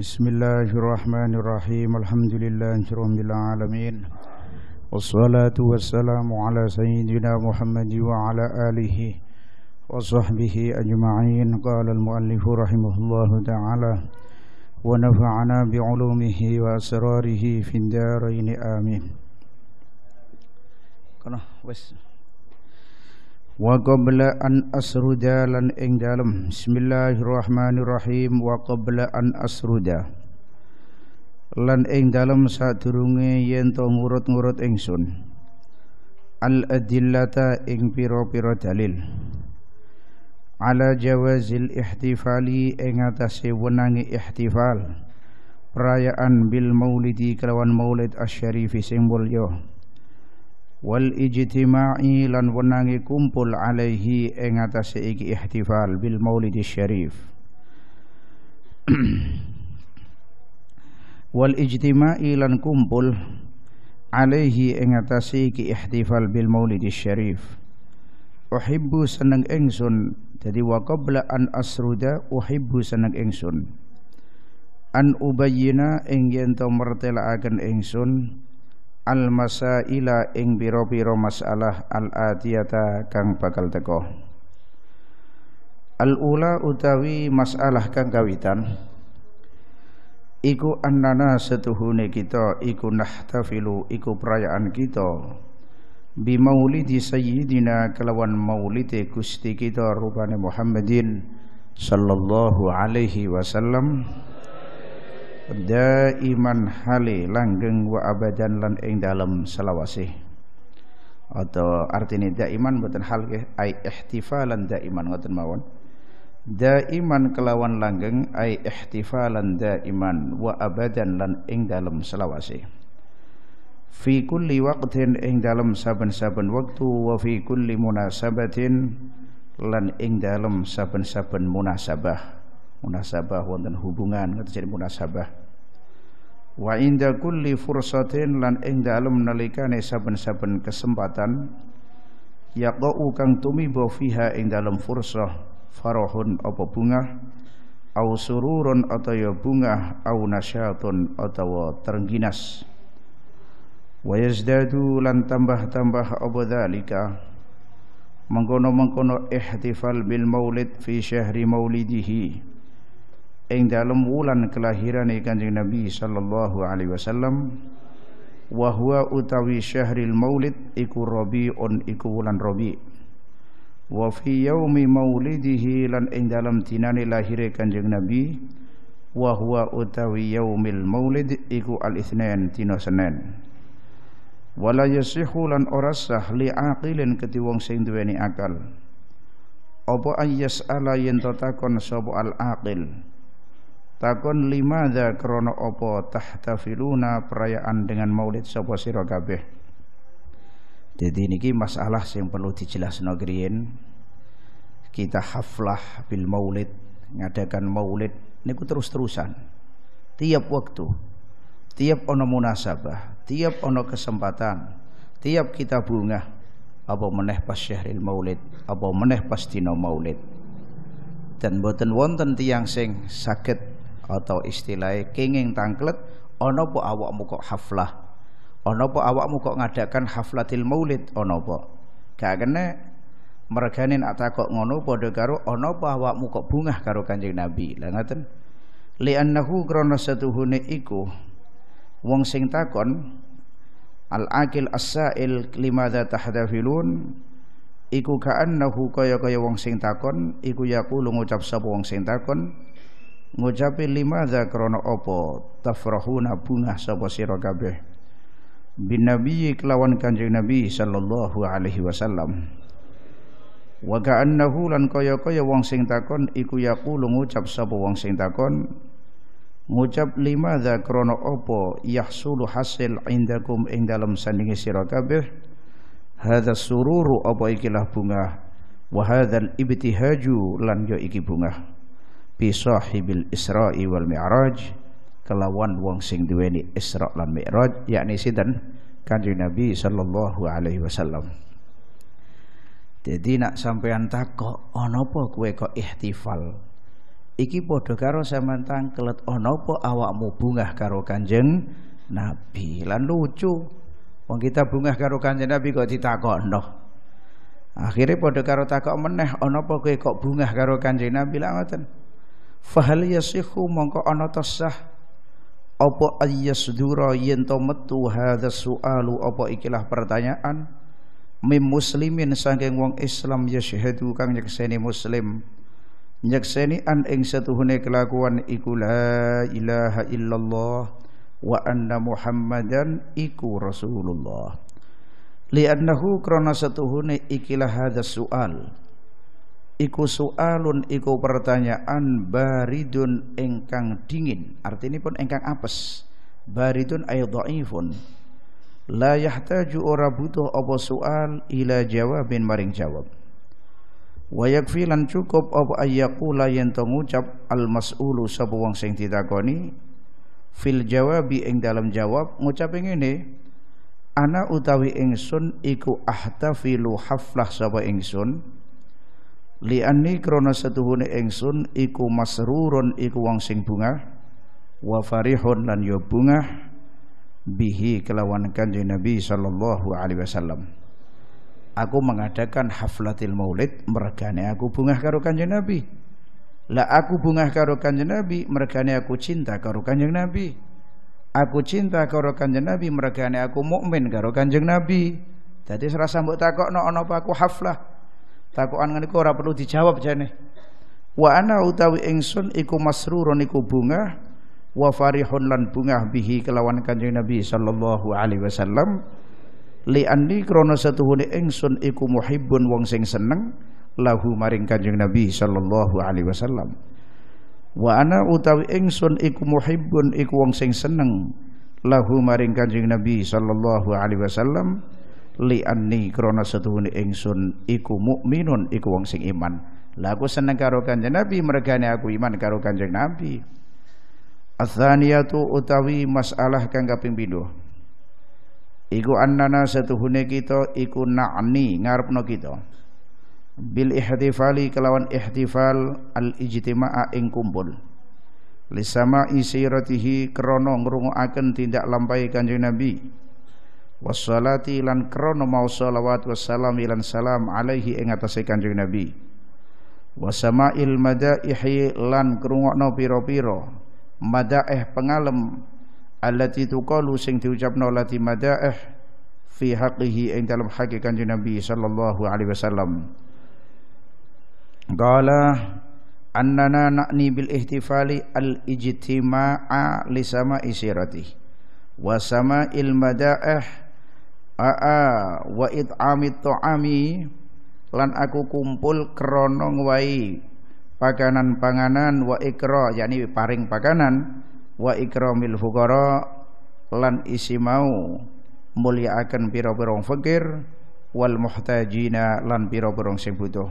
بسم الله الرحمن الرحيم الحمد لله رب العالمين والصلاة والسلام على سيدنا محمد وعلى آله وصحبه أجمعين قال المؤلف رحمه الله تعالى ونفعنا بعلومه وأسراره في الدارين آمين. Wa qabla an asruda lan ing dalem Bismillahirrahmanirrahim Wa qabla an asruda. Lan ing dalem saat durungi Yento ngurut-ngurut ing sun Al-adillata ing piro-piro dalil Ala jawazil ihtifali ing atasi wenangi ihtifal Perayaan bil maulidi kelawan maulid asyarifi simbol yoh wal ijtima'i lan wenangi kumpul alaihi ing atase iki ihtifal bil maulid syarif wal ijtima'i lan kumpul alaihi ing atase iki ihtifal bil maulid syarif uhibbu seneng ingsun jadi wa qabla an asruda uhibbu seneng ingsun an ubayyina ing yen to martelaaken ingsun al masaila ing biro-biro masalah al atiyata kang bakal teko al ula utawi masalah kang kawitan iku annana setuhune kita iku nahtafilu iku perayaan kita bi maulidi sayyidina kelawan maulide Gusti kita rupane Muhammadin sallallahu alaihi wasallam daiman hale langgeng wa abadan lan ing dalam selawase atau artinya daiman boten hal ke ai ihtifalan daiman ngoten mawon daiman kelawan langgeng ai ihtifalan daiman wa abadan lan ing dalam selawase fi kulli waqtin ing dalam saben-saben waktu wa fi kulli munasabatin lan ing dalam saben-saben munasabah munasabah wonten hubungan ngerti jadi munasabah wa inda kulli fursatin lan ing dalem nalikane saben-saben kesempatan yaqau kang tumiba fiha ing dalem fursah farahun apa bunga, au sururun ataya bunga, au nasyatun atawa terengginas wa yazdadu lan tambah-tambah apa dzalika mengkono-mengkono ihtifal bil maulid fi syahri maulidihi ing dalam wulan kelahiran Kanjeng Nabi sallallahu alaihi wasallam wa huwa utawi syahril maulid iku Rabiun iku wulan Rabi wa fi yaumi maulidihi lan ing dalem dinane lahire Kanjeng Nabi wa huwa utawi yaumil maulid iku al-itsnain dina senen. wala yasihu lan ora sah li aqilin keti wong sing duweni akal apa ayyas ala yen tatakon sapa al-aqil takon lima limadza krana apa tahtafiluna perayaan dengan maulid sapa sira kabeh jadi niki masalah yang perlu dijelas griyen kita haflah bil maulid ngadakan maulid niku terus-terusan tiap waktu tiap ono munasabah tiap ono kesempatan tiap kita bunga apa meneh pas syahril maulid apa meneh pas dina maulid dan boten wonten tiang sing sakit atau istilah kenging tangklet ana awak awakmu kok haflah ana apa awakmu kok ngadakan haflatil maulid ana apa gak kena merganin atakok ngono padha karo ana apa awakmu kok bungah karo Kanjeng Nabi lha ngoten li'annahu krana satuhune iku wong sing takon al akil asail sail limadza tahdafilun iku ka'annahu kaya-kaya wong sing takon iku yaqulu ngucap sapa wong sing takon ngucapi limadza krana apa tafrahuna bungah sapa sira kabeh bin nabi kelawan kanjeng nabi sallallahu alaihi wasallam wa ka'annahu lan kaya-kaya wong sing takon iku yaqulu ngucap sapa wong sing takon ngucap krono opo apa yahsulu hasil indakum ing dalam sandingi sira kabeh hadza sururu apa ikilah bunga wa hadzal ibtihaju lan yo iki bungah bi sahibil Isra'i wal Mi'raj kelawan wong sing duweni Isra lan Mi'raj yakni sinten Kanjeng Nabi sallallahu alaihi wasallam jadi nak sampean takok onopo apa kowe kok ihtifal iki podo karo samantang kelet ana awakmu bungah karo Kanjeng Nabi lan lucu wong kita bungah karo Kanjeng Nabi kok noh. akhirnya podo karo takok meneh onopo apa kok bungah karo Kanjeng Nabi lan fahal yasihu mongko ana tasah apa ayyasdura yen to metu hadza sualu apa ikilah pertanyaan mim muslimin saking wong Islam yashhadu kang nyekseni muslim nyekseni an ing setuhune kelakuan iku la ilaha illallah wa anna muhammadan iku rasulullah li li'annahu krana setuhune ikilah hadza sual iku sualun iku pertanyaan baridun engkang dingin Arti ini pun engkang apes baridun ay dhaifun la yahtaju ora butuh apa soal ila jawabin maring jawab wa yakfi lan cukup apa ayyaqula yen to ngucap al mas'ulu sapa wong sing ditakoni fil jawabi ing dalam jawab ngucap ngene ana utawi ingsun iku ahtafilu haflah sapa ingsun li'anni krana setuhune ingsun iku masrurun iku wong sing bunga wa farihun lan yo ya bunga bihi kelawan kanjeng Nabi sallallahu alaihi wasallam aku mengadakan haflatil maulid mergane aku bunga karo kanjeng Nabi lah aku bunga karo kanjeng Nabi mergane aku cinta karo kanjeng Nabi aku cinta karo kanjeng Nabi mergane aku mukmin karo kanjeng Nabi jadi serasa mbok takokno ana apa aku haflah Takuan ngene ora perlu dijawab jane. Wa ana utawi ingsun iku masrurun iku bunga wa farihun lan bunga bihi kelawan Kanjeng Nabi sallallahu alaihi wasallam li andi krana satuhune ingsun iku muhibbun wong sing seneng lahu maring Kanjeng Nabi sallallahu alaihi wasallam. Wa ana utawi ingsun iku muhibbun iku wong sing seneng lahu maring Kanjeng Nabi sallallahu alaihi wasallam li'anni krona setuhune ingsun iku mukminun iku wong sing iman laku seneng karo kanjeng Nabi mergane aku iman karo kanjeng Nabi Atsaniyatu utawi masalah kang kaping pindho iku annana setuhune kita iku na'ni ngarepno kita bil ihtifali kelawan ihtifal al ijtima'a ing kumpul lisama isiratihi krana ngrungokaken tindak lampahi kanjeng Nabi wassalati lan krono mau salawat wassalam ilan salam alaihi ing atase kanjeng Nabi wasama'il madaihi lan krungokno pira-pira madaih pengalem allati tuqalu sing diucapno lati madaih fi haqqihi ing dalam hakik kanjeng Nabi sallallahu alaihi wasallam qala annana na'ni bil ihtifali al ijtima'a li sama isirati wa sama il madaih aa wa it'amit ta'ami lan aku kumpul krana wa'i pakanan panganan wa ikra yakni paring pakanan wa ikramil fuqara lan isi mau mulyaaken pira-pira fakir wal muhtajina lan pira-pira sing butuh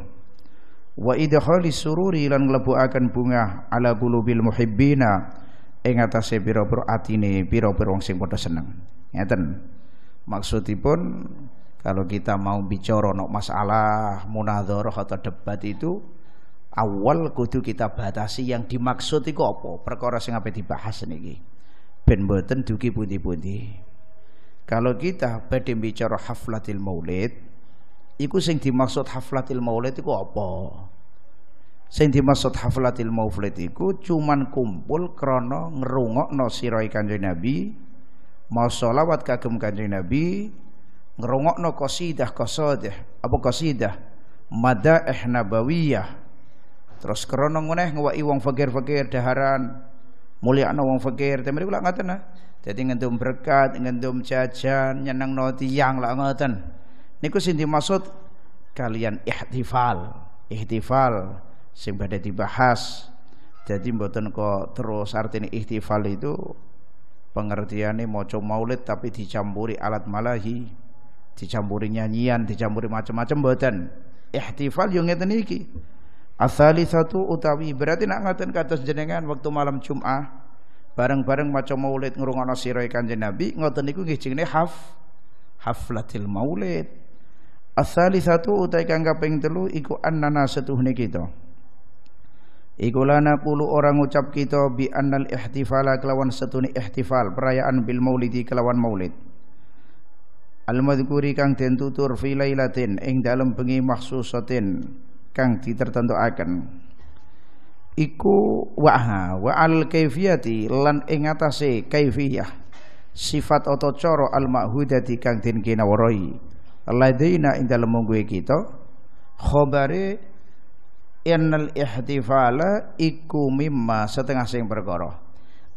wa idkhali sururi lan akan bunga ala qulubil muhibbina ing atase pira-pira atine pira-pira sing padha seneng ngeten maksudipun kalau kita mau bicara no masalah munadharah atau debat itu awal kudu kita batasi yang dimaksud itu apa perkara sing ape dibahas niki ben boten dugi pundi-pundi kalau kita badhe bicara haflatil maulid iku sing dimaksud haflatil maulid itu apa sing dimaksud haflatil maulid itu cuman kumpul krana ngerungok sira kanjeng Nabi mau sholawat kagem kanjeng Nabi ngerungokno qasidah kosodah apa mada madaih nabawiyah terus krana ngoneh ngewaki wong fakir-fakir daharan mulyakno wong fakir temene kula ngaten nah dadi ngendum berkat ngendum jajan nyenengno tiyang lah ngaten niku sing dimaksud kalian ihtifal ihtifal sing badhe dibahas jadi mboten kok terus artinya ihtifal itu pengertiannya moco maulid tapi dicampuri alat malahi dicampuri nyanyian dicampuri macam-macam boten ihtifal yo ngeten iki asali satu utawi berarti nak ngaten kata jenengan waktu malam Jumat bareng-bareng maca maulid ngrungokno sira e kanjeng Nabi ngoten niku nggih jenenge haf haflatil maulid asali satu utawi kang kaping 3 iku annana setuhne kita Iku lana pulu orang ucap kita bi annal ihtifala kelawan setuni ihtifal perayaan bil maulidi kelawan maulid. Al madhkuri kang den tutur fi lailatin ing dalem bengi mahsusatin kang ditertentuaken. Iku wa'ha wa al kaifiyati lan ing atase kaifiyah sifat atau coro al mahudati kang den kinawaroi. Ladina ing dalem mungguhe kita khabare innal ihtifala iku mimma setengah sing perkara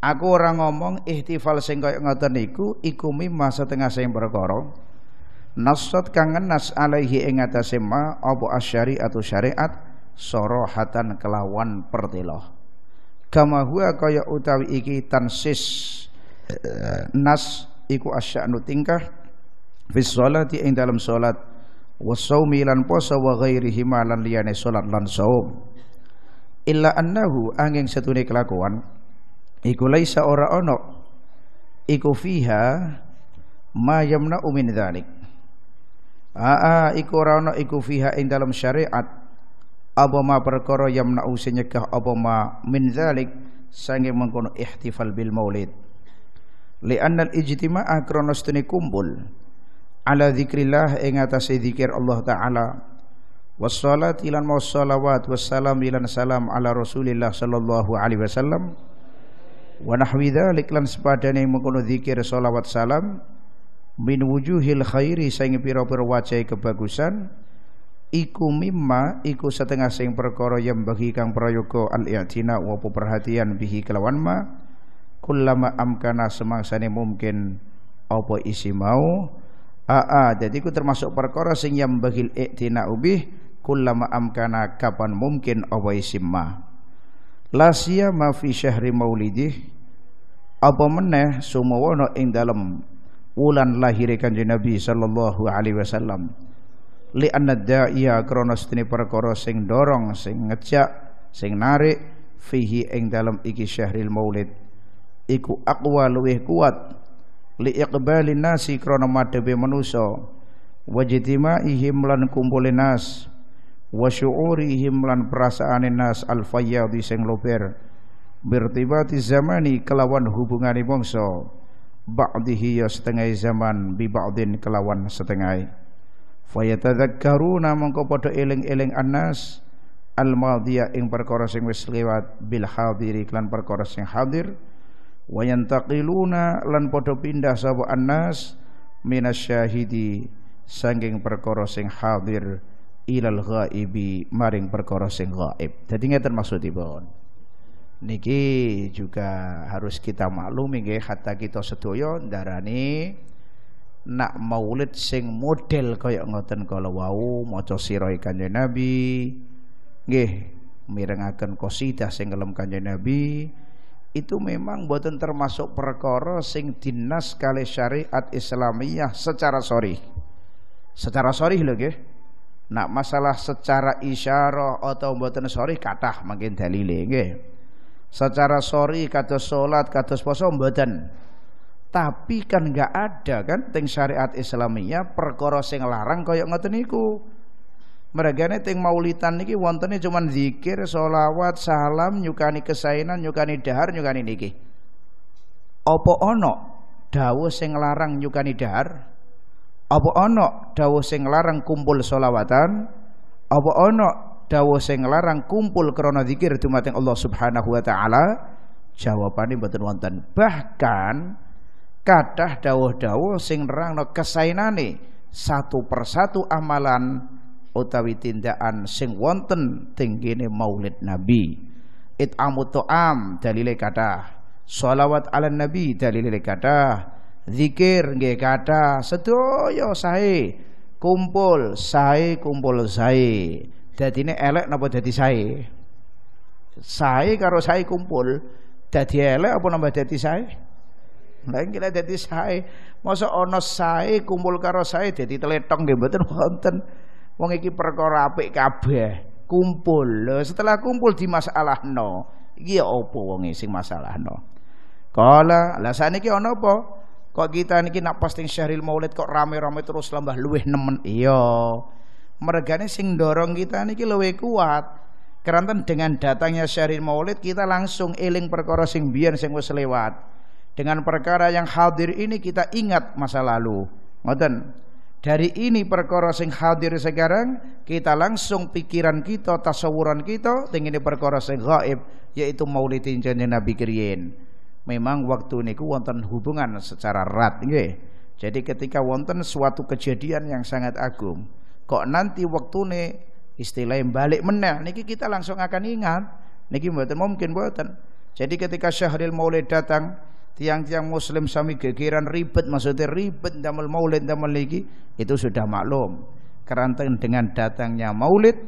aku ora ngomong ihtifal sing kaya ngoten niku iku mimma setengah sing perkara nasat kang nas alaihi ing atase ma apa asyariatu syariat sorohatan kelawan pertelo kama huwa kaya utawi iki tansis eh, nas iku asya'nu tingkah fi sholati ing dalam salat wasaumi lan poso wa ghairihi ma lan liyane salat lan saum illa annahu angin setune kelakuan iku laisa ora ono iku fiha ma yamna min dzalik aa iku ora ono iku fiha ing dalam syariat apa ma perkara yamna sing nyegah apa ma min dzalik sange mengkono ihtifal bil maulid li anna al ijtima'a kronos kumpul ala dzikrillah ing atase dzikir Allah taala wassalat ilan wassalawat wassalam ilan salam ala Rasulillah sallallahu alaihi wasallam wa nahwi dzalik lan sepadane mengkono dzikir selawat salam min wujuhil khairi saing pira-pira wajahe kebagusan iku mimma iku setengah sing perkara yang bagi kang prayoga al-i'tina wa perhatian bihi kelawan ma kullama amkana semangsane mungkin apa isi mau Aa, jadi ku termasuk perkara sing yang bagil iktina ubih kullama amkana kapan mungkin apa isimma. La ma fi syahri maulidih apa meneh sumawana ing dalem wulan lahire kanjeng Nabi sallallahu alaihi wasallam. Li anna da'iya krana setune perkara sing dorong, sing ngejak, sing narik fihi ing dalem iki syahril maulid. Iku aqwa luwih kuat li iqbalin nasi krana madhabe manusa wajtimaihim lan kumpule nas wa syu'urihim lan perasaane nas al fayyadi sing lober birtibati zamani kelawan hubungane bangsa ba'dihi ya setengah zaman bi ba'din kelawan setengah fayatadzakkaruna mongko padha eling-eling annas al madhiya ing perkara sing wis lewat bil hadiri lan perkara sing hadir wa lan padha pindah sapa annas minasyahidi sanging perkara sing hadir ilal ghaibi maring perkara sing ghaib. Dadi ngeten maksudipun. E, Niki juga harus kita maklumi nggih hatta kita sedaya ndarani nak maulid sing model kaya ngoten kala wau maca sirah Kanjeng Nabi nggih mirengaken qasidah sing kelem Kanjeng Nabi itu memang boten termasuk perkara sing dinas kali syariat Islamiyah secara sorry Secara sorry lho nggih. Nak masalah secara isyarah atau boten sorry kathah makin dalile nggih. Secara sorry kata salat kata poso boten. Tapi kan nggak ada kan teng syariat Islamiyah perkara sing larang yang ngoten niku mereka Mergane ting maulitan niki wontene cuma zikir, solawat, salam, nyukani kesainan, nyukani dahar, nyukani niki. Apa ono, dawuh sing larang nyukani dahar? Apa ono, dawuh sing larang kumpul solawatan? Apa ono, dawuh sing larang kumpul krono zikir dumateng Allah Subhanahu wa taala? Jawabane mboten wonten. Bahkan kathah dawuh-dawuh sing nerangno kesainane satu persatu amalan utawi tindakan sing wonten tinggine Maulid Nabi. It'amu am dalile kata Shalawat ala Nabi dalile kata Zikir nggih kata sedoyo sae kumpul sae kumpul sae. ini elek napa dadi sae? Sae karo sae kumpul dadi elek apa nambah dadi sae? Lah kira dadi sae. Masa ono sae kumpul karo sae dadi teletong nggih mboten wonten wong iki perkara apik kabeh kumpul lho setelah kumpul di masalah no iki ya opo wong e sing masalah no kala lah saniki ana apa kok kita niki nak posting syahril maulid kok rame-rame terus lambah luweh nemen iya mergane sing dorong kita niki luwe kuat keranten dengan datangnya syahril maulid kita langsung eling perkara sing biyen sing wis lewat dengan perkara yang hadir ini kita ingat masa lalu ngoten dari ini perkara sing hadir sekarang kita langsung pikiran kita, tasawuran kita tinggi perkara sing gaib yaitu maulid jenenge Nabi Kriyen. Memang waktu niku wonten hubungan secara erat nggih. Jadi ketika wonten suatu kejadian yang sangat agung, kok nanti waktu nih istilah balik menang niki kita langsung akan ingat. Niki mboten mungkin mboten. Jadi ketika Syahril Maulid datang, tiang-tiang muslim sami gegeran ribet maksudnya ribet damel maulid damel lagi itu sudah maklum keranten dengan datangnya maulid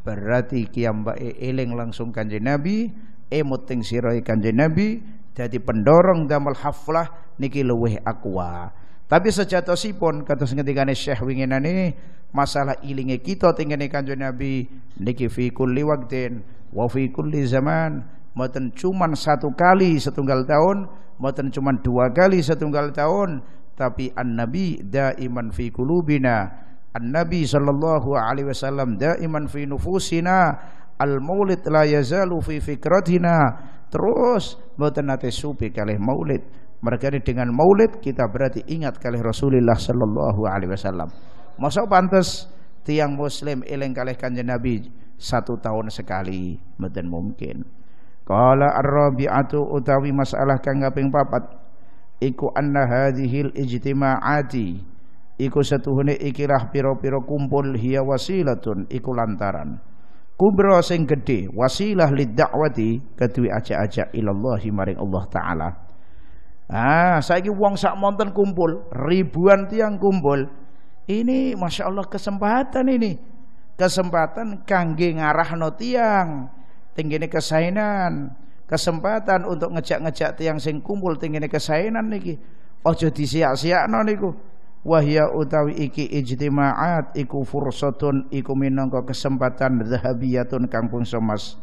berarti kiambae eling langsung kanjeng nabi emot ting kanjeng nabi jadi pendorong damel haflah niki luweh akwa tapi sejatosipun kata nih Syekh winginane masalah ilinge kita tingene kanjeng nabi niki fi kulli waqtin wa fi kulli zaman mboten cuman satu kali setunggal tahun, mboten cuman dua kali setunggal tahun, tapi an-nabi daiman fi kulubina. An-nabi sallallahu alaihi wasallam daiman fi nufusina. Al-maulid la yazalu fi fikratina. Terus mboten nate supi kalih maulid. Mereka dengan maulid kita berarti ingat kalih Rasulullah sallallahu alaihi wasallam. Masa pantas tiang muslim eling kalih kanjeng Nabi satu tahun sekali mboten mungkin. Qala ar-rabi'atu utawi masalah kang kaping papat iku anna hadhil ijtima'ati iku setuhune ikilah piro-piro kumpul hiya wasilatun iku lantaran kubra sing gedhe wasilah lid-da'wati kaduwe aja-aja ilallahi maring Allah taala ah saiki wong sak monten kumpul ribuan tiang kumpul ini masya Allah kesempatan ini kesempatan kangge ngarahno tiang tinggini kesainan kesempatan untuk ngejak-ngejak tiang sing kumpul tinggine kesainan niki ojo disiak-siakno niku wahya utawi iki ijtima'at iku fursatun iku minangka kesempatan zahabiyatun kang pungso mas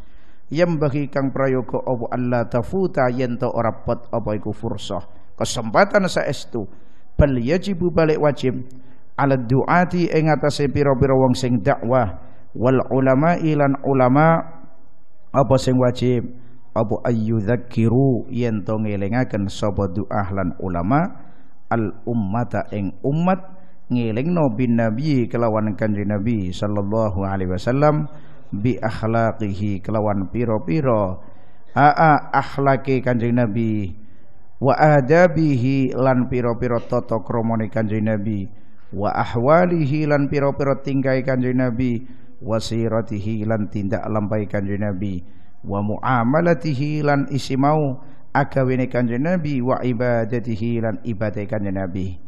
yang bagi kang prayoga apa Allah tafuta yento ora pot apa iku fursah kesempatan saestu bal yajibu balik wajib ala duati ing atase pira-pira wong sing dakwah wal ulama ilan ulama apa sing wajib apa Kiru yen to ngelingaken sapa duah lan ulama al ummata ing umat ngelingno bin nabi kelawan kanjeng nabi sallallahu alaihi wasallam bi akhlaqihi kelawan piro-piro aa akhlaki kanjeng nabi wa adabihi lan piro-piro tata krama kanjeng nabi wa ahwalihi lan piro-piro tingkai kanjeng nabi wasiratihi lan tindak lampai kanjeng Nabi wa muamalatihi lan isi mau agawene kanjeng Nabi wa ibadatihi lan ibadai kanjeng Nabi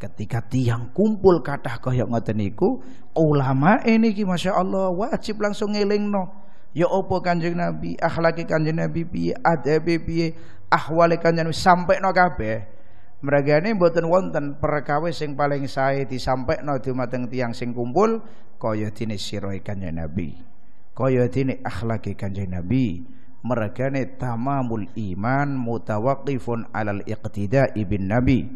ketika tiang kumpul kathah kaya ngoten niku ulama ini masya Allah wajib langsung ngelingno ya apa kanjeng Nabi akhlaki kanjeng Nabi piye adabe piye ahwale kanjeng Nabi sampai no kabeh mereka ini buatan wonten perkawis yang paling sae di mateng tiang sing kumpul kaya dene sirahe Kanjeng Nabi. Kaya dene akhlake Kanjeng Nabi. ini tamamul iman mutawaqifun alal iqtida'i ibin Nabi.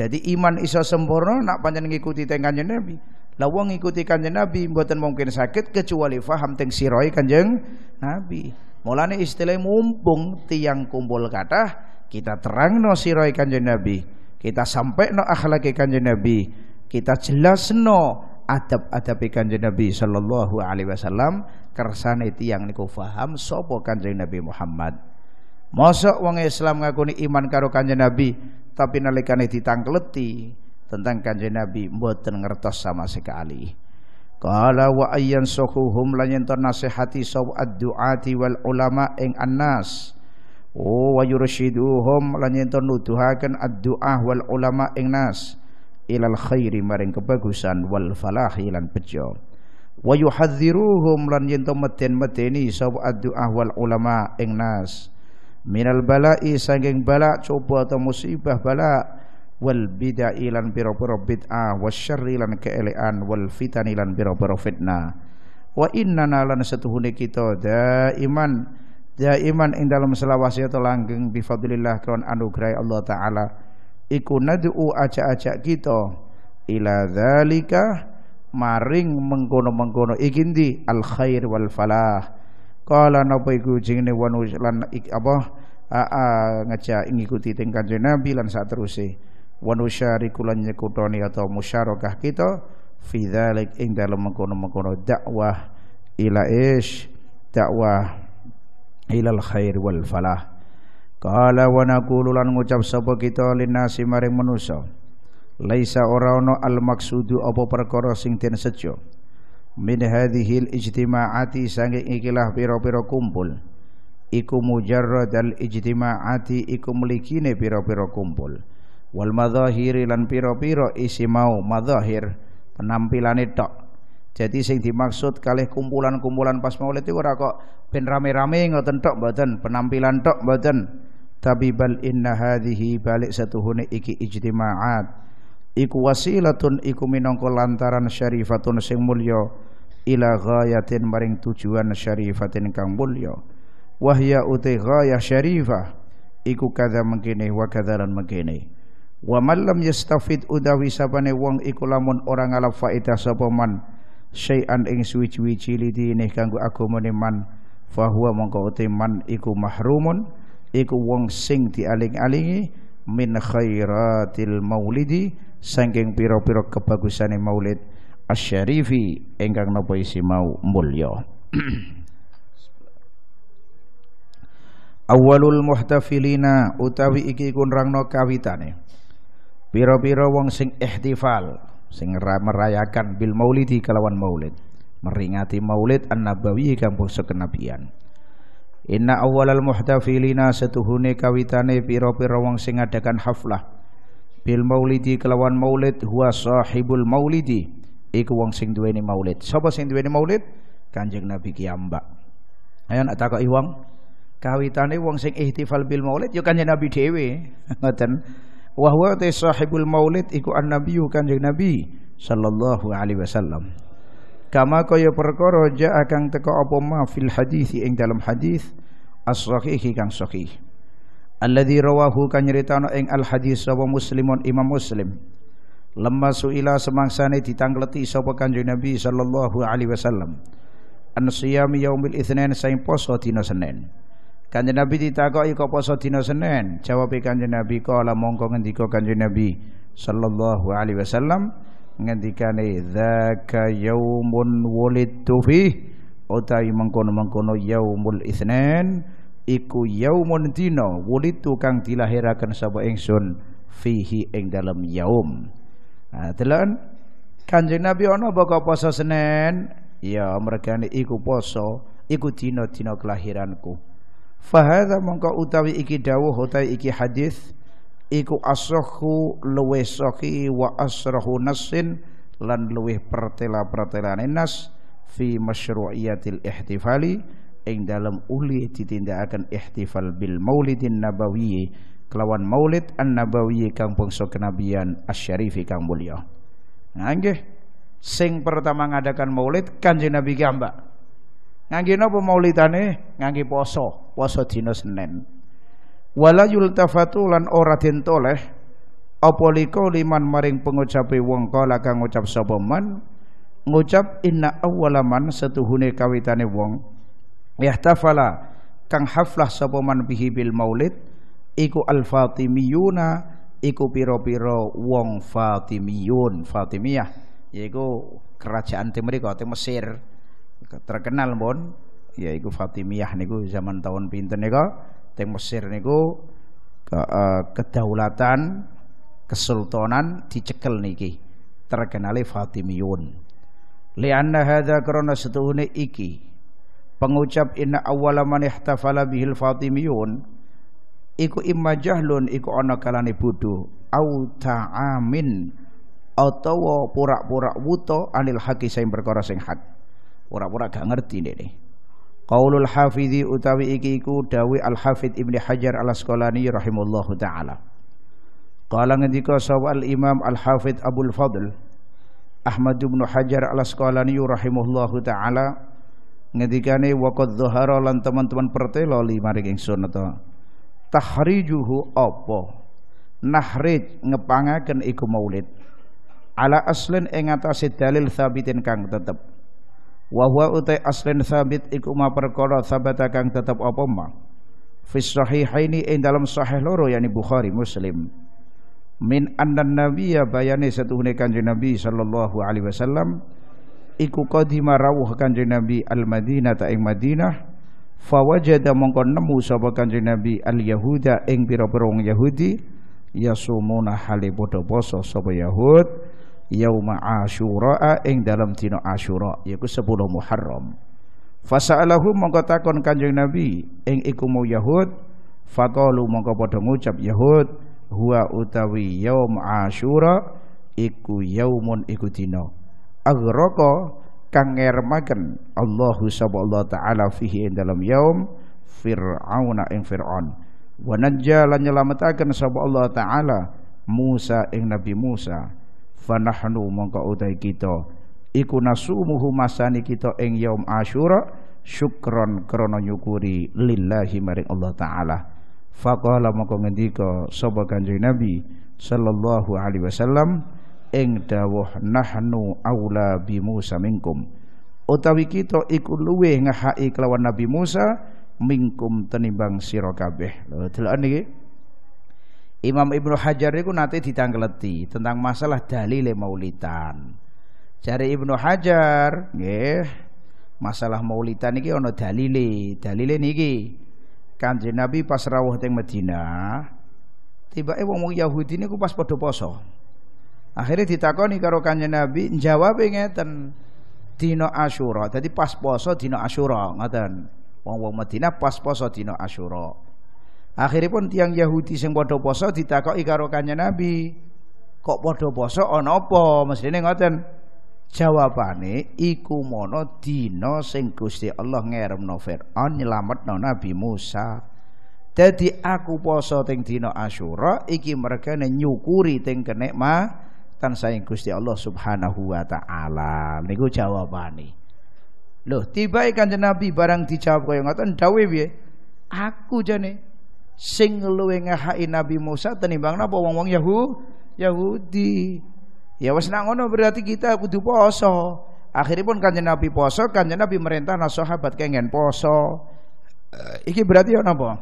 Jadi iman iso sempurna nak panjang ngikuti teng Kanjeng Nabi. lawang wong ngikuti Kanjeng Nabi buatan mungkin sakit kecuali faham teng siroi Kanjeng Nabi. Mulane istilah mumpung tiang kumpul kata kita terang no sirai kanjeng Nabi kita sampai no akhlaki kanjeng Nabi kita jelas no adab-adab kanjeng Nabi sallallahu alaihi wasallam kersane tiyang niku faham sapa kanjeng Nabi Muhammad Masuk wong Islam ngakoni iman karo kanjeng Nabi tapi nalikane ditangkleti tentang kanjeng Nabi mboten ngertos sama sekali Kalau wa ayyan suhuhum lan yen nasihati ad-duati wal ulama ing annas Oh wa yursyiduhum lan yen nuduhaken ad wal ulama ing nas ilal khairi maring kebagusan wal falahi lan bejo. Wa yuhadziruhum lan yen meten-meteni sapa ad wal ulama ing nas minal bala'i sanging bala coba atau musibah bala wal bid'ah lan pira-pira bid'ah wasyarri lan keelean wal fitani lan pira-pira fitnah. Wa innana lan setuhune kita daiman iman daiman ya ing dalam selawasi atau langgeng bifadlillah kron anugerah Allah taala iku nad'u ajak-ajak kita ila dzalika maring mengkono-mengkono ikindi al khair wal falah kala napa iku jenenge wanu lan apa ngejak ngikuti teng kanjeng Nabi lan saat wa nusyariku lan nyekutoni atau musyarakah kita fi ing dalam mengkono-mengkono dakwah ila ish dakwah ilal khair wal falah Kala wa naqulu lan ngucap sapa kita linasi maring manusa laisa ora ono al maksudu apa perkara sing den sejo min hadhil ijtimaati sange ikilah pira-pira kumpul iku mujarrad al ijtimaati iku mlikine pira-pira kumpul wal madhahiri lan pira-pira isi mau madhahir penampilane tok jadi sing dimaksud kalih kumpulan-kumpulan pas Maulid itu ora kok ben rame-rame ngoten tok mboten, penampilan tok mboten. Tapi bal inna hadhihi balik huni iki ijtima'at. Iku wasilatun iku minangka lantaran syarifatun sing mulya ila ghayatin maring tujuan syarifatin kang mulya. Wahya uti ghayah syarifah iku kadha mengkene wa kadharan mengkene. Wa man lam yastafid udawi sabane wong iku lamun ora ngalap faedah sapa man syai'an ing suwi-suwi lidine kanggo agamane man fahuwa mongko man iku mahrumun iku wong sing dialing-alingi min khairatil maulidi sangking pira-pira kebagusane maulid asyarifi ingkang napa isi mau mulya awalul muhtafilina utawi iki kunrangno kawitane pira-pira wong sing ihtifal sing merayakan bil maulidi kelawan maulid meringati maulid an-nabawi kang bangsa kenabian Inna awwalal muhtafilina setuhune kawitane pira-pira wong sing ngadakan haflah bil maulidi kelawan maulid huwa sahibul maulidi iku wong sing duweni maulid sapa sing duweni maulid Kanjeng Nabi kiambak ayo nak takoki wong kawitane wong sing ihtifal bil maulid ya Kanjeng Nabi dhewe ngoten wa huwa sahibul maulid iku annabi kanjeng nabi sallallahu alaihi wasallam kama kaya perkara ja akan teko apa ma fil hadis ing dalam hadis as sahih kang sahih alladzi rawahu kan nyeritana ing al hadis sapa muslimun imam muslim lamma suila semangsane ditangleti sapa kanjeng nabi sallallahu alaihi wasallam an siyam yaumil itsnain sing poso dina senin Kanjeng Nabi ditakoki kok poso dina Senin? Jawab Kanjeng Nabi kala mongko ngendika Kanjeng Nabi sallallahu alaihi wasallam ngendikane zaka yaumun wulidtu fi utawi mengkono-mengkono yaumul itsnin iku yaumun dina wulidtu kang dilahirakan sapa ingsun fihi ing dalam yaum. Nah, telan Kanjeng Nabi ana poso Senin? Ya mergane iku poso iku dina-dina kelahiranku. Fahadha mongko utawi iki dawuh utawi iki hadis iku asrohu luweh sahih wa asrohu nasin lan luweh pertela-pertelane nas fi masyru'iyatil ihtifali ing dalam uli ditindakan ihtifal bil maulidin nabawi kelawan maulid an nabawi kang bangsa kenabian asyarifi kang mulia. Nah sing pertama ngadakan maulid kanjeng Nabi gambar. Ngangge napa maulidane? Ngangge poso, poso dina Senin. Wala yultafatu lan ora toleh apa liko liman maring pengucape wong kala kang ngucap sapa man ngucap inna awwala man setuhune kawitane wong yahtafala kang haflah sapa man bihi bil maulid iku al fatimiyuna iku piro-piro wong fatimiyun fatimiyah yaiku kerajaan tim mereka Mesir terkenal pun yaiku Fatimiyah niku zaman tahun pinten niku teng Mesir niku ke, uh, kedaulatan kesultanan dicekel niki terkenali Fatimiyun lianna hadza karena setuhune iki pengucap inna awwala man ihtafala bihil Fatimiyun iku imma jahlun iku ana kalane bodho au ta'amin utawa pura-pura wuto anil haki sing perkara sing hak Ora-ora gak ngerti nih. Qaulul Hafidhi utawi iki dawi Al Hafidh Ibni Hajar Al Asqalani rahimahullahu taala. Qala ngendika sapa Imam Al Hafidh Abdul Fadl Ahmad bin Hajar Al Asqalani rahimahullahu taala ngendikane waqad dhahara lan teman-teman pertelo li maring ingsun Tahrijuhu apa? Nahrij ngepangaken iku maulid. Ala aslin ing dalil sabitin kang tetep wa huwa utai aslin sabit iku ma perkara sabata kang tetep apa ma fi sahihaini ing dalam sahih loro yakni Bukhari Muslim min anna nabiyya bayane satuhune kanjeng nabi sallallahu alaihi wasallam iku qadima rawuh kanjeng nabi al Madinah ta ing Madinah fawajada mongko nemu sapa kanjeng nabi al Yahuda ing pira-pira Yahudi yasumuna hale padha poso sapa Yahud yauma asyura ah, ing dalam dina asyura yaiku 10 Muharram fasalahu mongko takon kanjeng Nabi ing iku mau Yahud faqalu mongko padha ngucap Yahud huwa utawi yaum asyura iku yaumun iku dina agroko kang ngermaken Allahu subhanahu taala fihi ing dalam yaum fir'auna ing fir'aun wa najja lan nyelametaken sapa Allah taala Musa ing Nabi Musa fanahnu mongko utai kita iku nasumuhu masani kita ing yaum asyura syukron krononyukuri nyukuri lillahi maring Allah taala faqala mongko ngendika sapa kanjeng nabi sallallahu alaihi wasallam ing dawuh nahnu aula bi Musa minkum utawi kita iku luweh ngahai kelawan Nabi Musa mingkum tenimbang sira kabeh lho delok niki Imam Ibnu Hajar itu nanti ditanggleti tentang masalah dalil maulitan. Cari Ibnu Hajar, nggih, masalah maulitan iki ana dalile. Dalile niki Kanjeng Nabi pas rawuh teng Madinah, tibake wong Yahudi niku pas padha poso. Akhirnya ditakoni karo Kanjeng Nabi, jawab ngeten, dino Asyura. Jadi pas poso dino Asyura, ngoten. Wong-wong Madinah pas poso dino Asyura. Akhirnya pun tiang Yahudi sing padha poso ditakoki karo kanya Nabi, kok padha poso ana apa? Mesthine ngoten. Jawabane iku mono dina sing Gusti Allah ngeremno Firaun nyelametno Nabi Musa. jadi aku poso teng dina Asyura iki merkane nyukuri teng kenikmatan saing Gusti Allah Subhanahu wa taala. Niku jawabane. Loh, tibaikan Kanjeng Nabi barang dijawab kaya ngoten dawuh piye? Aku jane sing luwe ngahai Nabi Musa tenimbang napa wong-wong Yahu Yahudi. Ya wis nak ngono berarti kita kudu poso. Akhirnya pun kanjeng Nabi poso, kanjeng Nabi merintah sahabat kengen poso. Eh, iki berarti ya napa?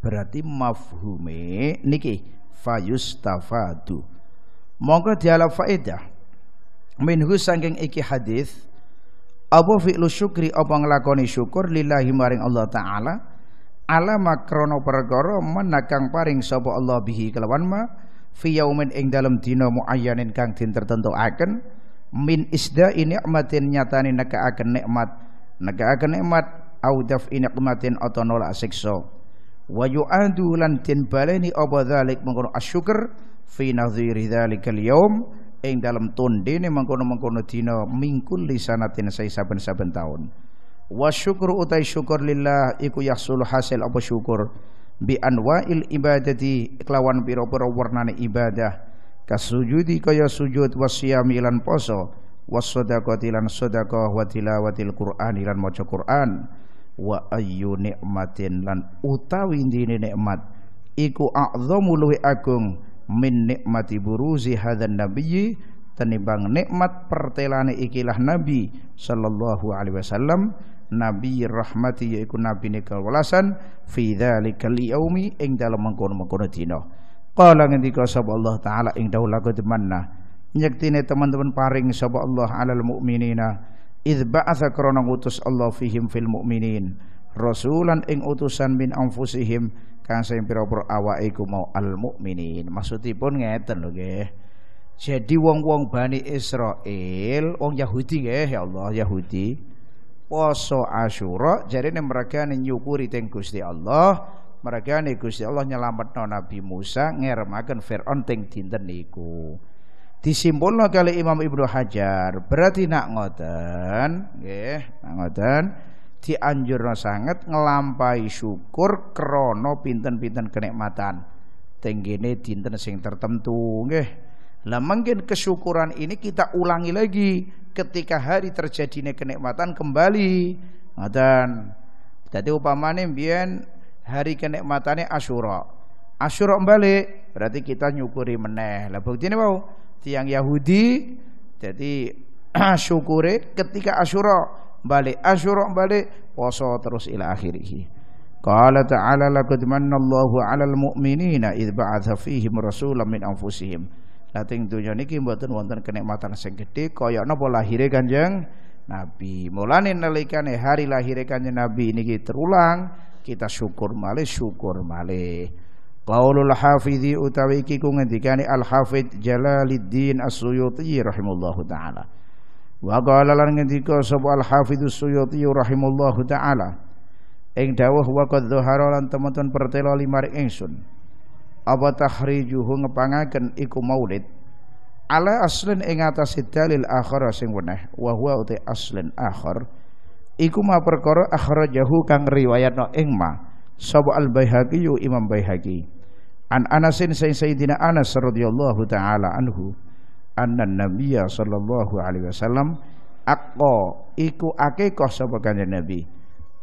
Berarti mafhume niki fayustafadu. Monggo dialog faedah. Minhu sangking iki hadis apa fi'lu syukri apa nglakoni syukur lillahi maring Allah taala alama krono perkara menakang paring sapa Allah bihi kelawan ma fi yaumin ing dalem dina muayyanin kang den tertentuaken min isda ini nikmatin nyatane nekaaken nikmat nekaaken nikmat au daf nikmatin atau nolak siksa wa yu'adu lan tin baleni apa dzalik mengkono asyukur fi nadhiri dzalikal yaum ing dalam dalem tondene mengkono-mengkono dina mingkul lisanatin saben-saben tahun wa syukur utai syukur lillah iku yahsul hasil apa syukur bi anwa'il ibadati kelawan pira-pira warnane ibadah kasujudi kaya sujud wasiyam ilan poso wasadaqati lan sedekah wa tilawatil qur'an ilan maca qur'an wa ayyu nikmatin lan utawi dine nikmat iku a'zamu luwi agung min nikmati buruzi hadzan nabiyyi tenimbang nikmat pertelane ikilah nabi sallallahu alaihi wasallam nabi rahmati yaiku nabi ne kawelasan fi dzalikal yaumi ing dalem mengkono-mengkono dina qala ngendika sapa Allah taala ing daula kedemanna nyektine teman-teman paring sapa Allah alal mukminina idh ba'atha krana Allah fihim fil mukminin rasulan ing utusan min anfusihim kang sing pira-pira awake iku mau al mukminin maksudipun ngeten lho nggih jadi wong-wong Bani Israel, wong Yahudi nggih ya Allah Yahudi poso Asyura nih mereka nyukuri teng Gusti Allah mereka nih Gusti Allah nyelametno Nabi Musa ngeremaken Fir'aun teng dinten niku disimpulno kali Imam Ibnu Hajar berarti nak ngoten nggih nak ngoten dianjurno sangat ngelampai syukur krono pinten-pinten kenikmatan tenggene dinten sing tertentu nggih lah mungkin kesyukuran ini kita ulangi lagi ketika hari terjadinya kenikmatan kembali. Ngaten. Jadi upamane mbiyen hari kenikmatannya Asyura. Asyura kembali berarti kita nyukuri meneh. Lah buktine mau tiang Yahudi jadi syukure ketika Asyura balik Asyura balik poso terus ila akhirih. Qala ta'ala laqad manna Allahu 'alal mu'minina idh ba'atha fihim rasulan min anfusihim. Lah teng donya niki mboten wonten kenikmatan sing gedhe kaya napa lahire Kanjeng Nabi. Mulane nalikane hari lahire Kanjeng Nabi niki terulang, kita syukur malih syukur malih. Qaulul Hafidhi utawi iki ku ngendikane Al hafid Jalaluddin As-Suyuti rahimallahu taala. Wa qala lan ngendika sapa Al Hafidh As-Suyuti rahimallahu taala. Ing dawuh wa qad dhahara lan teman-teman pertela limar ingsun apa tahrijuhu ngepangaken iku maulid ala aslin ing atase dalil akhar sing weneh wa huwa uti aslin akhar iku ma perkara akhrajahu kang riwayatno ing ma sapa al baihaqi imam baihaqi an anasin sayyidina anas radhiyallahu taala anhu anna nabiyya sallallahu alaihi wasallam aqqa iku akikah sapa kanjeng nabi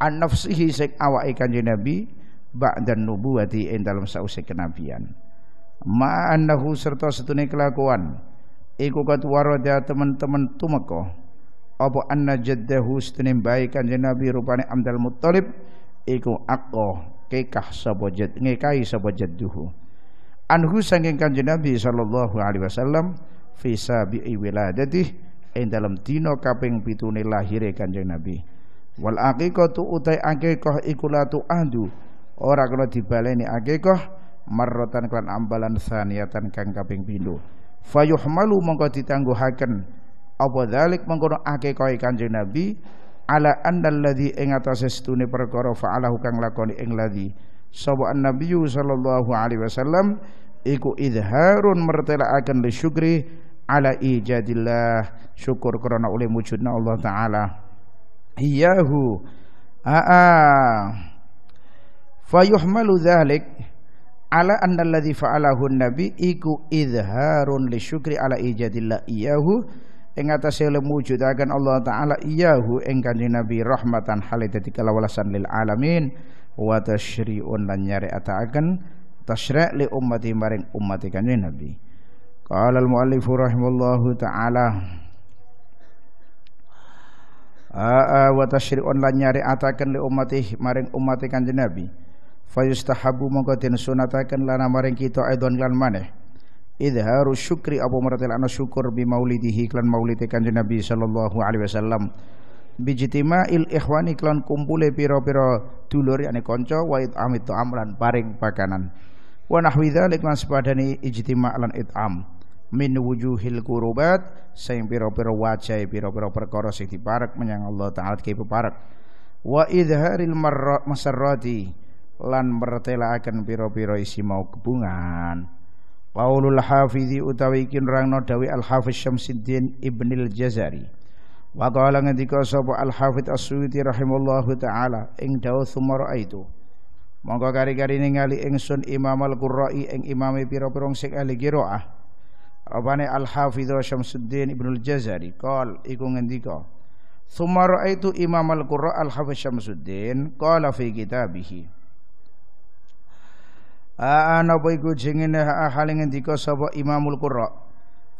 an nafsihi sing awake kanjeng nabi ba'dan nubuwati ing dalam sause kenabian ma'annahu serta setune kelakuan iku kat warada teman-teman tumeka apa anna jaddahu setune bae kanjeng nabi rupane Abdul Muttalib iku aqqa kekah sapa jad ngekai sapa jadduhu anhu sanging kanjeng nabi sallallahu alaihi wasallam fi sabi'i wiladati ing dalam dina kaping pitune lahire kanjeng nabi wal aqiqatu utai aqiqah iku la tu'adu ora kena dibaleni akikah marrotan klan ambalan saniatan kang kaping pindho fayuhmalu mongko ditangguhaken apa dzalik mengkono akikah kanjeng Nabi ala annal ladzi ing atase setune perkara fa'alahu kang lakoni ing ladzi sapa annabiyyu sallallahu alaihi wasallam iku idharun mertelaaken li syukri ala ijadillah syukur karena oleh wujudna Allah taala iyahu aa fayuhmalu dzalik ala anna alladhi fa'alahu nabi iku idharun li syukri ala ijadillah iyahu ing atase oleh Allah taala iyahu ing kanjeng nabi rahmatan hale dadi kalawalasan lil alamin wa tasyri'un lan nyari'ataken tasyri' li ummati maring ummati kanjeng nabi qala al muallifu rahimallahu taala Aa wa tasyri'un lan nyari'ataken li ummatih maring ummati kanjeng nabi fayustahabu mongko den sunataken lana maring kita aidon lan maneh idharu syukri apa maratil ana syukur bi maulidihi klan maulid kanjeng Nabi sallallahu alaihi wasallam bijtima'il ikhwani klan kumpule pira-pira dulur yakni kanca wa amit amran paring pakanan wa nahwi dzalik lan sepadane ijtima' lan it'am min wujuhil kurubat sing pira-pira wajah pira-pira perkara sing diparek menyang Allah taala keparek wa idharil masarrati lan mertelaaken pira-pira isi mau kebungan Qaulul Hafizi utawi kinrangno dawi Al Hafiz Syamsuddin Ibnil Jazari wa qala ngendika sapa Al Hafiz As-Suyuti rahimallahu taala ing dawu sumara itu mongko kari-kari ningali ingsun Imam Al-Qurra'i ing imame pira-pira sing ahli qiraah Rabane Al Hafiz Syamsuddin Ibnul Jazari qol iku ngendika Sumara itu Imam Al-Qurra Al Hafiz Syamsuddin qala fi kitabihi Ana apa iku jengene ahale ngendika sapa Imamul Qurra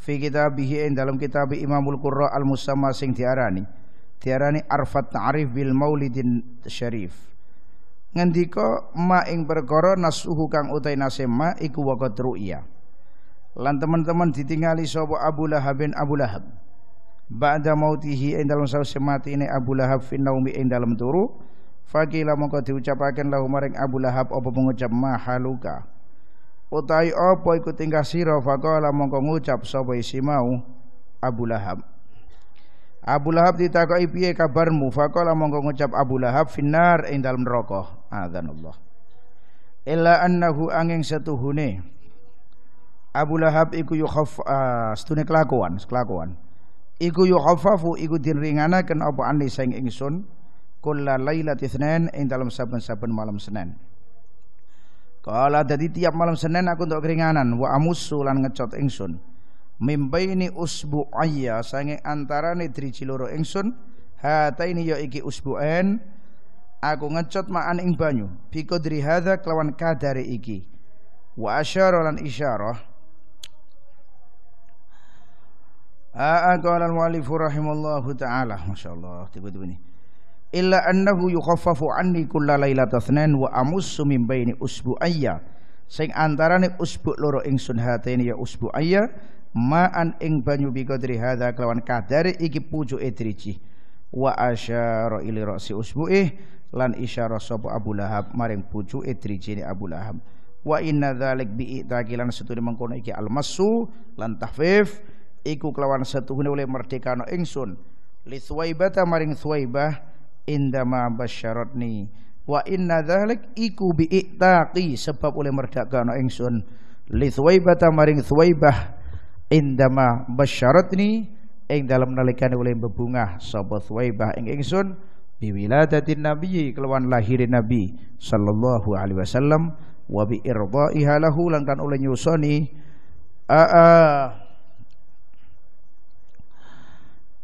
fi kitabihi ing dalam kitab Imamul Qurra al musamma sing diarani diarani Arfat Ta'rif bil Maulidin Syarif ngendika ma ing perkara nasuhu kang utai nasema iku waqat ru'ya lan teman-teman ditingali sapa Abu Lahab bin Abu Lahab ba'da mautihi ing dalam sause mati ini Abu Lahab fin naumi ing dalam turu Fakila mongko diucapaken lahu maring Abu Lahab apa mengucap mahaluka. Utai apa iku tingkah sira faqala mongko ngucap sapa isi mau Abu Lahab. Abu Lahab ditakoki piye kabarmu faqala mongko ngucap Abu Lahab finnar ing dalem neraka. Adzanullah. Illa annahu angin setuhune Abu Lahab iku yukhaf uh, setune kelakuan, kelakuan. Iku yukhaffafu iku diringanaken apa anising ingsun kulla lailati Senin ing dalam saben-saben malam Senin. Kala dadi tiap malam Senin aku untuk keringanan wa amussu lan ngecot ingsun. Mimbaini usbu'ayya sange antarane driji loro ingsun ini ya iki usbu'en aku ngecot ma'an ing banyu biqadri hadza kelawan kadare iki. Wa asyara lan isyarah Aa qala al-mu'allif rahimallahu taala masyaallah tiba-tiba ini illa annahu yukhaffafu anni kulla lailata tsnan wa amussu min baini usbu'ayya sing antarane usbu' loro ingsun hatene ya usbu'ayya ma'an ing banyu bi qadri hadza kelawan kadare iki pucuke driji wa asyara ila ra'si usbu'ih lan isyarah sapa Abu Lahab maring pucuke ni Abu Lahab wa inna dzalik bi itaqilan setune mengkono iki almasu lan tahfif iku kelawan setuhune oleh merdekano ingsun li Thuwaibata maring Thuwaibah indama basyaratni wa inna dzalik iku bi iqtaqi sebab oleh merdakkan ingsun li Thuwaibata maring Thuwaibah indama basyaratni ing dalam nalikane oleh bebungah sapa Thuwaibah ing ingsun biwiladatin nabi kelawan lahir nabi sallallahu alaihi wasallam wa bi irdaiha lahu lan kan oleh nyusoni aa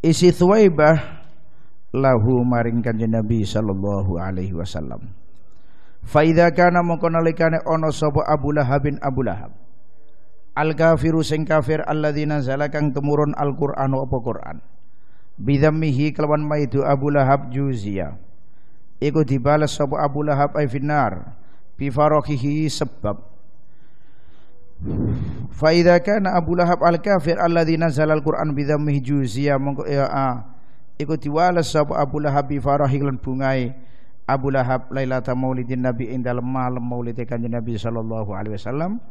isi Thuwaibah lahu maring kanjeng Nabi sallallahu alaihi wasallam. Fa idza kana mongko nalikane ana sapa Abu Lahab bin Abu Lahab. Al kafiru sing kafir alladzina zalakang temurun Al-Qur'an apa Qur'an. Bidhammihi kelawan maidu Abu Lahab juzia. Iku dibalas sapa Abu Lahab ay finnar bi sebab Fa idza kana Abu Lahab al-kafir alladzi nazala quran bi dhammihi juzia mongko ya ah, iku diwales sapa Abu Lahab bi farahi lan bungae Abu Lahab lailata maulidin Nabi ing dalem malam maulid Kanjeng Nabi sallallahu alaihi wasallam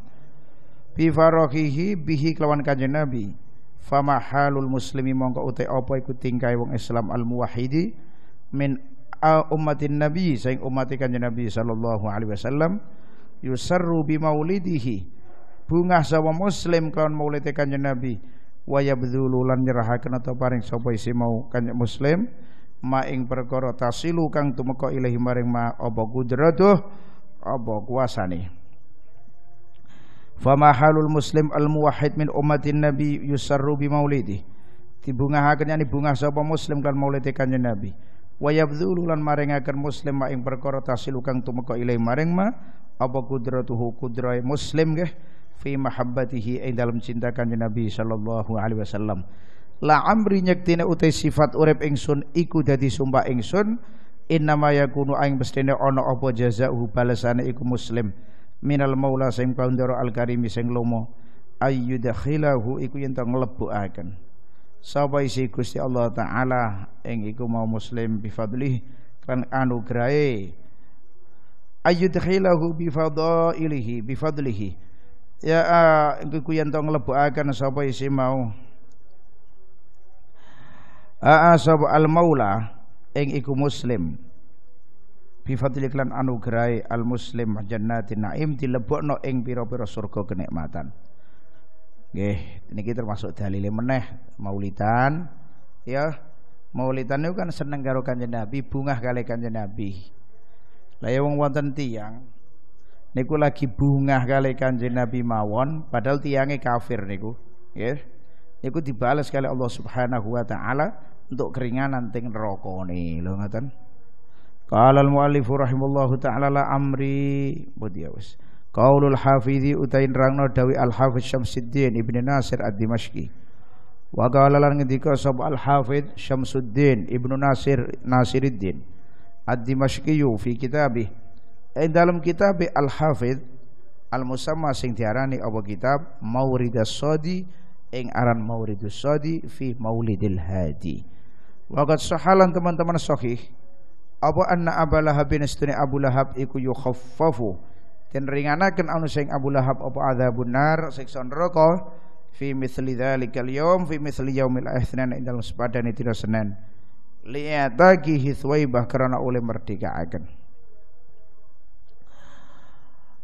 bi farahihi bihi kelawan Kanjeng Nabi fama halul muslimi mongko utek apa iku tingkai wong Islam al muwahhidi min ummatin Nabi saing umate Kanjeng Nabi sallallahu alaihi wasallam yusarru bi maulidihi bungah sawa muslim kelawan maulid Kanjeng Nabi wa yabdhulu nyerahaken atau paring sapa isi mau kanjeng muslim ma ing perkara tasilu kang tumeka ilahi maring ma apa kudratuh apa kuasane fama halul muslim al muwahhid min ummatin nabi yusarru bi maulidi dibungahaken yani bunga sapa muslim kan maulid kanjeng nabi wa yabdhulu lan maringaken muslim ma ing perkara tasilu kang tumeka ilahi maring ma apa kudratuhu kudrae muslim nggih fi mahabbatihi ing eh, dalam cinta kanjeng Nabi sallallahu alaihi wasallam la amri nyektina utai sifat urip ingsun iku dadi sumpah ingsun innama yakunu aing bestene ana apa jazaohu balasane iku muslim minal maula sing kaundara al karimi sing lomo ayyudkhilahu iku yen ta nglebukaken sapa isi Gusti Allah taala ing iku mau muslim bi fadlih kan anugerahe ayyudkhilahu bi fadailihi bi fadlihi ya iku ah, yen to nglebokaken sapa isi mau aa ah, ah, sapa al maula ing iku muslim bi fadli klan anugerai al muslim jannatin naim dilebokno ing pira-pira surga kenikmatan nggih niki termasuk dalile meneh maulidan ya maulidan itu kan seneng karo kanjeng Nabi bungah kali kanjeng Nabi lah ya wong wonten tiyang niku lagi bungah kali kanjeng Nabi mawon padahal tiangnya kafir niku ya niku dibalas kali Allah Subhanahu wa taala untuk keringanan teng neraka lho ngoten qala al muallif rahimallahu taala la amri bodiya qaulul hafizi utain rangno dawi al hafiz Syamsuddin Ibnu Nasir ad-Dimashqi wa qala lan ngendika sab al hafiz Syamsuddin Ibnu Nasir Nasiruddin ad-Dimashqi fi kitabih eh, dalam kitab Al hafidh Al Musamma sing diarani apa kitab Mauridas Sodi ing aran Mauridus Sodi fi Maulidil Hadi. Waqat sahalan teman-teman sahih apa anna Abu Lahab bin Abu Lahab iku yukhaffafu dan ringanakan anu sing Abu Lahab apa adzabun nar siksa neraka fi mithli dzalikal yaum fi mithli yaumil athnan ing dalam sepadane dina Senin li'atakihi thwaibah karena oleh merdekaaken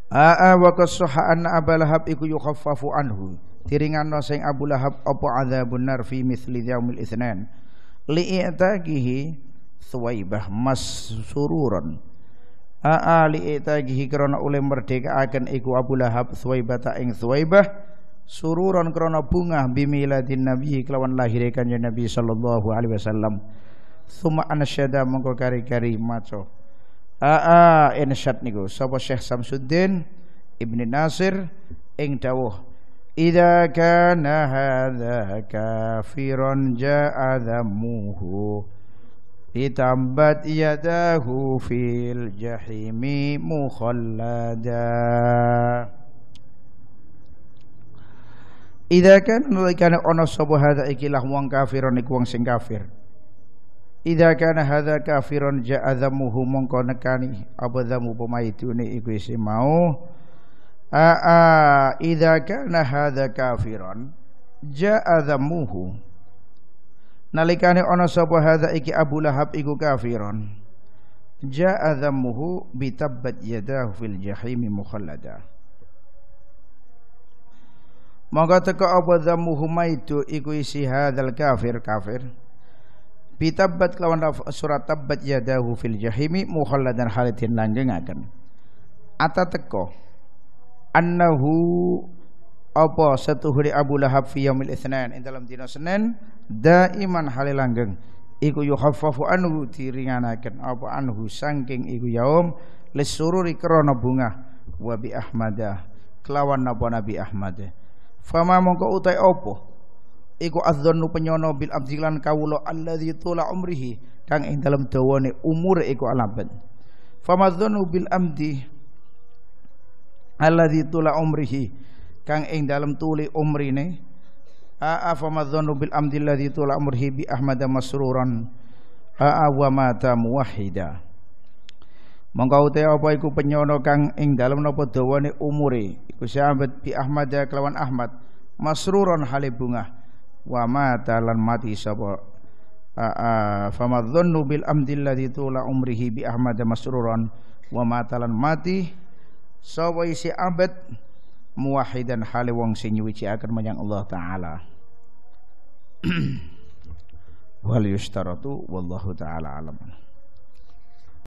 A'a wa qasaha anna Abu Lahab iku yukhaffafu anhu. tiringan sing Abu Lahab apa adzabun nar fi mithli yaumil itsnan. Li'itaqihi Thuwaibah mas sururon. A'a li'itaqihi krana oleh akan iku Abu Lahab Thuwaibah ta ing Thuwaibah sururan krana bunga bimiladin nabi kelawan lahire kanjeng Nabi sallallahu alaihi wasallam. Suma ansyada mengko kari-kari Aa irsyad niku sapa Syekh Samsuddin Ibnu Nasir ing dawuh Idza kana hadza kafiran ja'a dhammuhu ditambat yadahu fil jahimi mukhallada idakan kana kana ana sapa hadza ikilah wong kafiran iku wong sing kafir Idza kana hadza kafirun ja'a dhammuhu mongko nekani apa dhammu pemaitune iku isi mau aa idza kana hadza kafirun ja'a dhammuhu nalikane ana sapa hadza iki Abu Lahab iku kafirun ja'a dhammuhu bitabbat yadahu fil jahimi mukhallada Mongko teka apa dhammuhu maitu iku isi hadzal kafir kafir bitabbat kelawan surat tabbat yadahu fil jahimi dan mukhalladan langgeng akan ata teko annahu apa setuhuri Abu Lahab fi yaumil itsnain ing dalam dina Senin daiman hale langgeng iku yukhaffafu anhu diringanaken apa anhu sangking iku yaum lisururi krana bunga wa Ahmadah kelawan napa Nabi Ahmadah, fama mongko utai apa iku adzannu penyono bil abdilan kawula allazi tula umrihi kang ing dalem dawane umure iku alaban famadzannu bil amdi allazi tula umrihi kang ing dalem tuli umrine aa famadzannu bil amdi allazi tula umrihi bi Ahmadah masruran aa wa mata muwahhida mongko te apa iku penyono kang ing dalem napa dawane umure iku sahabat bi Ahmadah ya kelawan ahmad masruron hale bungah wa mata lan mati sapa famadhunnu bil amdi alladhi tula umrihi bi ahmad masruran wa mata lan mati sapa isi abad muwahidan hale wong sing akan menyang Allah taala wal yustaratu wallahu taala alam